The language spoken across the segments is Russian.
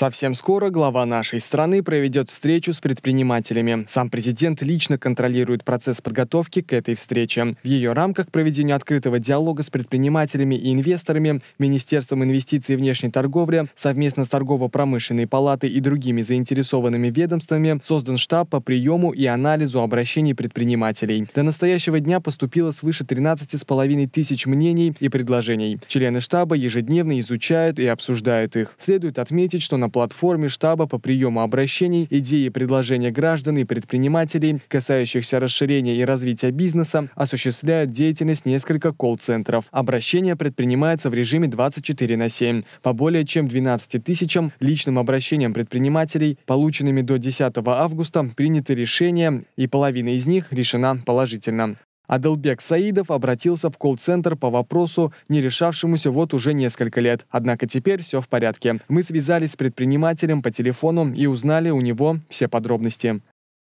Совсем скоро глава нашей страны проведет встречу с предпринимателями. Сам президент лично контролирует процесс подготовки к этой встрече. В ее рамках проведению открытого диалога с предпринимателями и инвесторами, Министерством инвестиций и внешней торговли, совместно с торгово-промышленной палатой и другими заинтересованными ведомствами создан штаб по приему и анализу обращений предпринимателей. До настоящего дня поступило свыше 13,5 тысяч мнений и предложений. Члены штаба ежедневно изучают и обсуждают их. Следует отметить, что на платформе штаба по приему обращений, идеи и предложения граждан и предпринимателей, касающихся расширения и развития бизнеса, осуществляют деятельность несколько колл-центров. Обращения предпринимаются в режиме 24 на 7. По более чем 12 тысячам личным обращениям предпринимателей, полученными до 10 августа, приняты решения, и половина из них решена положительно. Адалбек Саидов обратился в колл-центр по вопросу, не решавшемуся вот уже несколько лет. Однако теперь все в порядке. Мы связались с предпринимателем по телефону и узнали у него все подробности.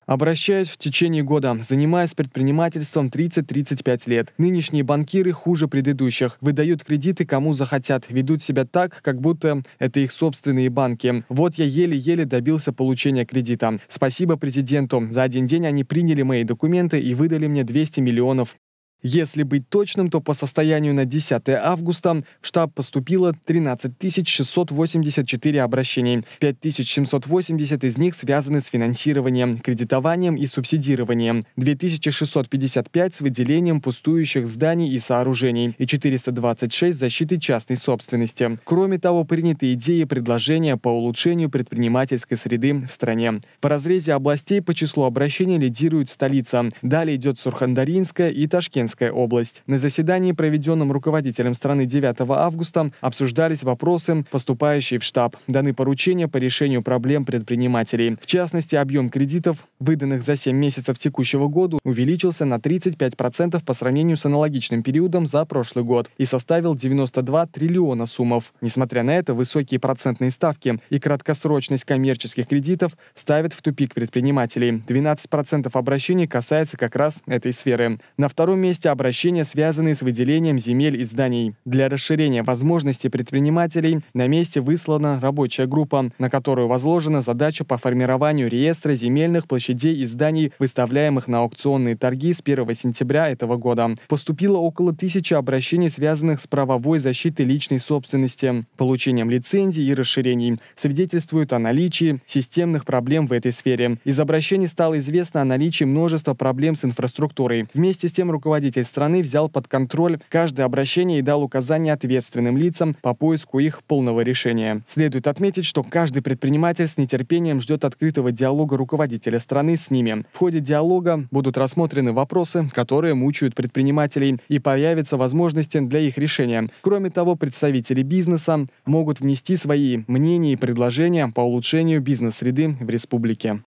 Обращаюсь в течение года, занимаюсь предпринимательством 30-35 лет. Нынешние банкиры хуже предыдущих. Выдают кредиты кому захотят, ведут себя так, как будто это их собственные банки. Вот я еле-еле добился получения кредита. Спасибо президенту. За один день они приняли мои документы и выдали мне 200 миллионов если быть точным, то по состоянию на 10 августа в штаб поступило 13 684 обращений. 780 из них связаны с финансированием, кредитованием и субсидированием, 2655 с выделением пустующих зданий и сооружений и 426 защиты частной собственности. Кроме того, приняты идеи и предложения по улучшению предпринимательской среды в стране. По разрезе областей по числу обращений лидирует столица. Далее идет Сурхандаринская и Ташкентская Тюменская область. На заседании, проведенном руководителем страны 9 августа, обсуждались вопросы, поступающие в штаб. Даны поручения по решению проблем предпринимателей. В частности, объем кредитов, выданных за 7 месяцев текущего года, увеличился на 35% по сравнению с аналогичным периодом за прошлый год и составил 92 триллиона суммов. Несмотря на это, высокие процентные ставки и краткосрочность коммерческих кредитов ставят в тупик предпринимателей. 12% обращений касается как раз этой сферы. На втором месте особенности обращения связанные с выделением земель и зданий. Для расширения возможностей предпринимателей на месте выслана рабочая группа, на которую возложена задача по формированию реестра земельных площадей и зданий, выставляемых на аукционные торги с 1 сентября этого года. Поступило около тысячи обращений, связанных с правовой защитой личной собственности, получением лицензий и расширений. Свидетельствуют о наличии системных проблем в этой сфере. Из обращений стало известно о наличии множества проблем с инфраструктурой. Вместе с тем руководитель руководитель страны взял под контроль каждое обращение и дал указания ответственным лицам по поиску их полного решения. Следует отметить, что каждый предприниматель с нетерпением ждет открытого диалога руководителя страны с ними. В ходе диалога будут рассмотрены вопросы, которые мучают предпринимателей, и появятся возможности для их решения. Кроме того, представители бизнеса могут внести свои мнения и предложения по улучшению бизнес-среды в республике.